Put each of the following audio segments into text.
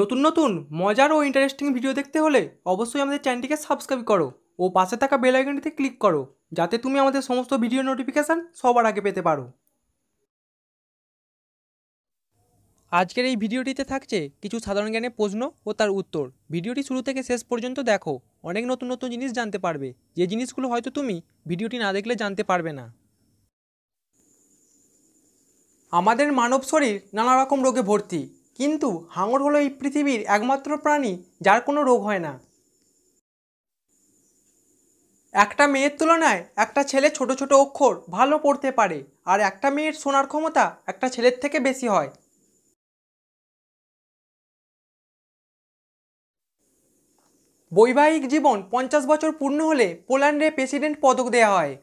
নতুন নতুন মজার ও ইন্টারেস্টিং ভিডিও দেখতে হলে অবশ্যই আমাদের চ্যানেলটিকে সাবস্ক্রাইব করো ও পাশে থাকা বেল আইকনটিতে ক্লিক করো যাতে তুমি আমাদের সমস্ত ভিডিও নোটিফিকেশান সবার আগে পেতে পারো আজকের এই ভিডিওটিতে থাকছে কিছু সাধারণ জ্ঞানের প্রশ্ন ও তার উত্তর ভিডিওটি শুরু থেকে শেষ পর্যন্ত দেখো অনেক নতুন নতুন জিনিস জানতে পারবে যে জিনিসগুলো হয়তো তুমি ভিডিওটি না দেখলে জানতে পারবে না আমাদের মানব শরীর নানা রকম রোগে ভর্তি কিন্তু হাঙর হলো এই পৃথিবীর একমাত্র প্রাণী যার কোনো রোগ হয় না একটা মেয়ের তুলনায় একটা ছেলে ছোট ছোট অক্ষর ভালো পড়তে পারে আর একটা মেয়ের শোনার ক্ষমতা একটা ছেলের থেকে বেশি হয় বৈবাহিক জীবন পঞ্চাশ বছর পূর্ণ হলে পোল্যান্ডে প্রেসিডেন্ট পদক দেওয়া হয়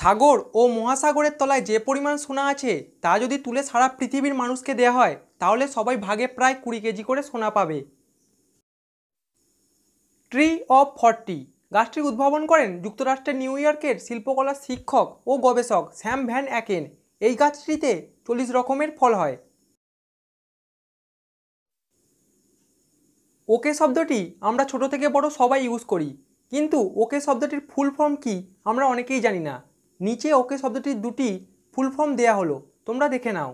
সাগর ও মহাসাগরের তলায় যে পরিমাণ সোনা আছে তা যদি তুলে সারা পৃথিবীর মানুষকে দেয়া হয় তাহলে সবাই ভাগে প্রায় কুড়ি কেজি করে সোনা পাবে ট্রি অফ ফর্টি গাছটির উদ্ভাবন করেন যুক্তরাষ্ট্রের নিউ ইয়র্কের শিল্পকলার শিক্ষক ও গবেষক স্যাম ভ্যান অ্যাকেন এই গাছটিতে চল্লিশ রকমের ফল হয় ওকে শব্দটি আমরা ছোট থেকে বড় সবাই ইউজ করি কিন্তু ওকে শব্দটির ফুল ফর্ম কি আমরা অনেকেই জানি না নিচে ওকে শব্দটির দুটি ফুল ফর্ম দেয়া হলো তোমরা দেখে নাও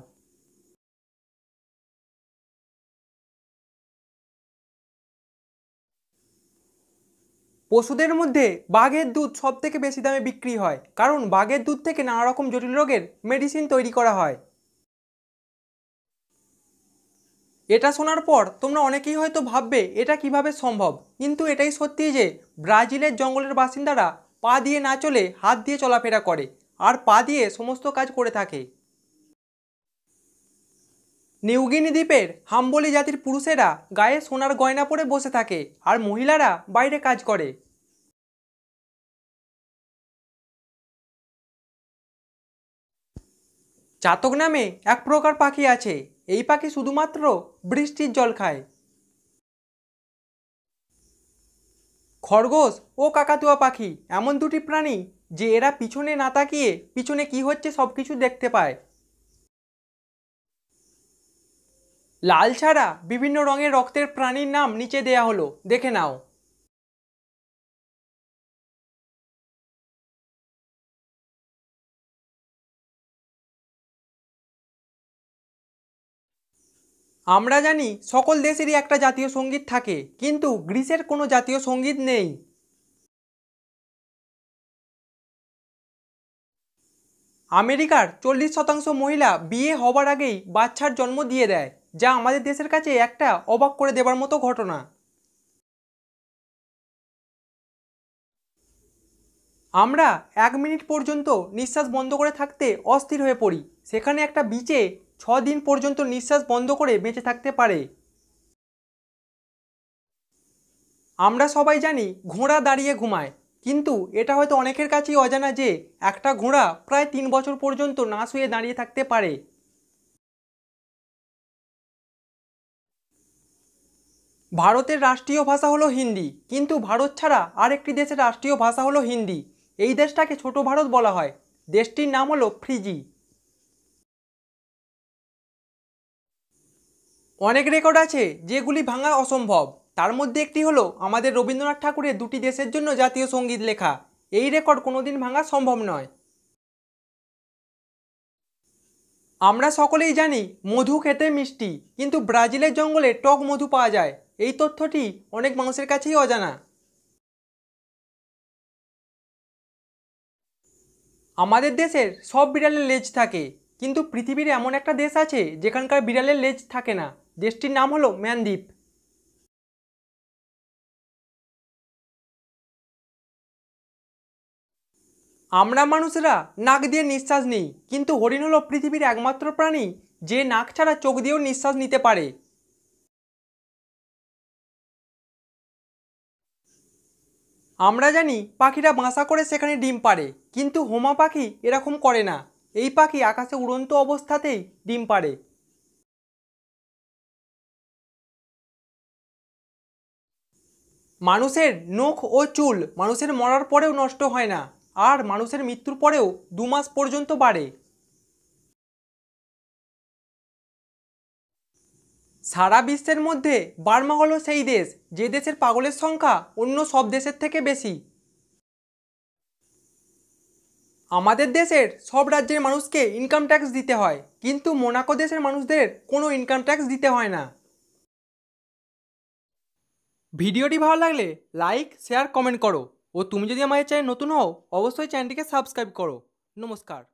পশুদের মধ্যে বাঘের দুধ সব থেকে বেশি দামে বিক্রি হয় কারণ বাঘের দুধ থেকে নানা রকম জটিল রোগের মেডিসিন তৈরি করা হয় এটা শোনার পর তোমরা অনেকেই হয়তো ভাববে এটা কিভাবে সম্ভব কিন্তু এটাই সত্যি যে ব্রাজিলের জঙ্গলের বাসিন্দারা পা দিয়ে না চলে হাত দিয়ে চলাফেরা করে আর পা দিয়ে সমস্ত কাজ করে থাকে নিউগিনি দ্বীপের হাম্বলি জাতির পুরুষেরা গায়ে সোনার গয়না পরে বসে থাকে আর মহিলারা বাইরে কাজ করে চাতক নামে এক প্রকার পাখি আছে এই পাখি শুধুমাত্র বৃষ্টির জল খায় খরগোশ ও কাকাতুয়া পাখি এমন দুটি প্রাণী যে এরা পিছনে না তাকিয়ে পিছনে কি হচ্ছে সব কিছু দেখতে পায় লাল ছাড়া বিভিন্ন রঙের রক্তের প্রাণীর নাম নিচে দেয়া হলো দেখে নাও আমরা জানি সকল দেশেরই একটা জাতীয় সঙ্গীত থাকে কিন্তু গ্রিসের কোনো জাতীয় সঙ্গীত নেই আমেরিকার চল্লিশ শতাংশ মহিলা বিয়ে হবার আগেই বাচ্চার জন্ম দিয়ে দেয় যা আমাদের দেশের কাছে একটা অবাক করে দেবার মতো ঘটনা আমরা এক মিনিট পর্যন্ত নিঃশ্বাস বন্ধ করে থাকতে অস্থির হয়ে পড়ি সেখানে একটা বিচে ছ দিন পর্যন্ত নিঃশ্বাস বন্ধ করে বেঁচে থাকতে পারে আমরা সবাই জানি ঘোড়া দাঁড়িয়ে ঘুমায় কিন্তু এটা হয়তো অনেকের কাছেই অজানা যে একটা ঘোড়া প্রায় তিন বছর পর্যন্ত না শুয়ে দাঁড়িয়ে থাকতে পারে ভারতের রাষ্ট্রীয় ভাষা হলো হিন্দি কিন্তু ভারত ছাড়া আরেকটি দেশের রাষ্ট্রীয় ভাষা হলো হিন্দি এই দেশটাকে ছোট ভারত বলা হয় দেশটির নাম হলো ফ্রিজি অনেক রেকর্ড আছে যেগুলি ভাঙা অসম্ভব তার মধ্যে একটি হলো আমাদের রবীন্দ্রনাথ ঠাকুরের দুটি দেশের জন্য জাতীয় সঙ্গীত লেখা এই রেকর্ড কোনোদিন ভাঙা সম্ভব নয় আমরা সকলেই জানি মধু খেতে মিষ্টি কিন্তু ব্রাজিলের জঙ্গলে টক মধু পাওয়া যায় এই তথ্যটি অনেক মানুষের কাছেই অজানা আমাদের দেশের সব বিড়ালের লেজ থাকে কিন্তু পৃথিবীর এমন একটা দেশ আছে যেখানকার বিড়ালের লেজ থাকে না দেশটির নাম হলো ম্যানদ্বীপ আমরা মানুষরা নাক দিয়ে নিঃশ্বাস নিই কিন্তু হরিণ হলো পৃথিবীর একমাত্র প্রাণী যে নাক ছাড়া চোখ দিয়েও নিঃশ্বাস নিতে পারে আমরা জানি পাখিরা বাসা করে সেখানে ডিম পারে কিন্তু হোমা পাখি এরকম করে না এই পাখি আকাশে উড়ন্ত অবস্থাতেই ডিম পারে মানুষের নখ ও চুল মানুষের মরার পরেও নষ্ট হয় না আর মানুষের মৃত্যুর পরেও দু মাস পর্যন্ত বাড়ে সারা বিশ্বের মধ্যে বার্মা হলো সেই দেশ যে দেশের পাগলের সংখ্যা অন্য সব দেশের থেকে বেশি আমাদের দেশের সব রাজ্যের মানুষকে ইনকাম ট্যাক্স দিতে হয় কিন্তু মোনাকো দেশের মানুষদের কোনো ইনকাম ট্যাক্স দিতে হয় না ভিডিওটি ভালো লাগলে লাইক শেয়ার কমেন্ট করো ও তুমি যদি আমাদের চ্যানেল নতুন হও অবশ্যই চ্যানেলটিকে সাবস্ক্রাইব করো নমস্কার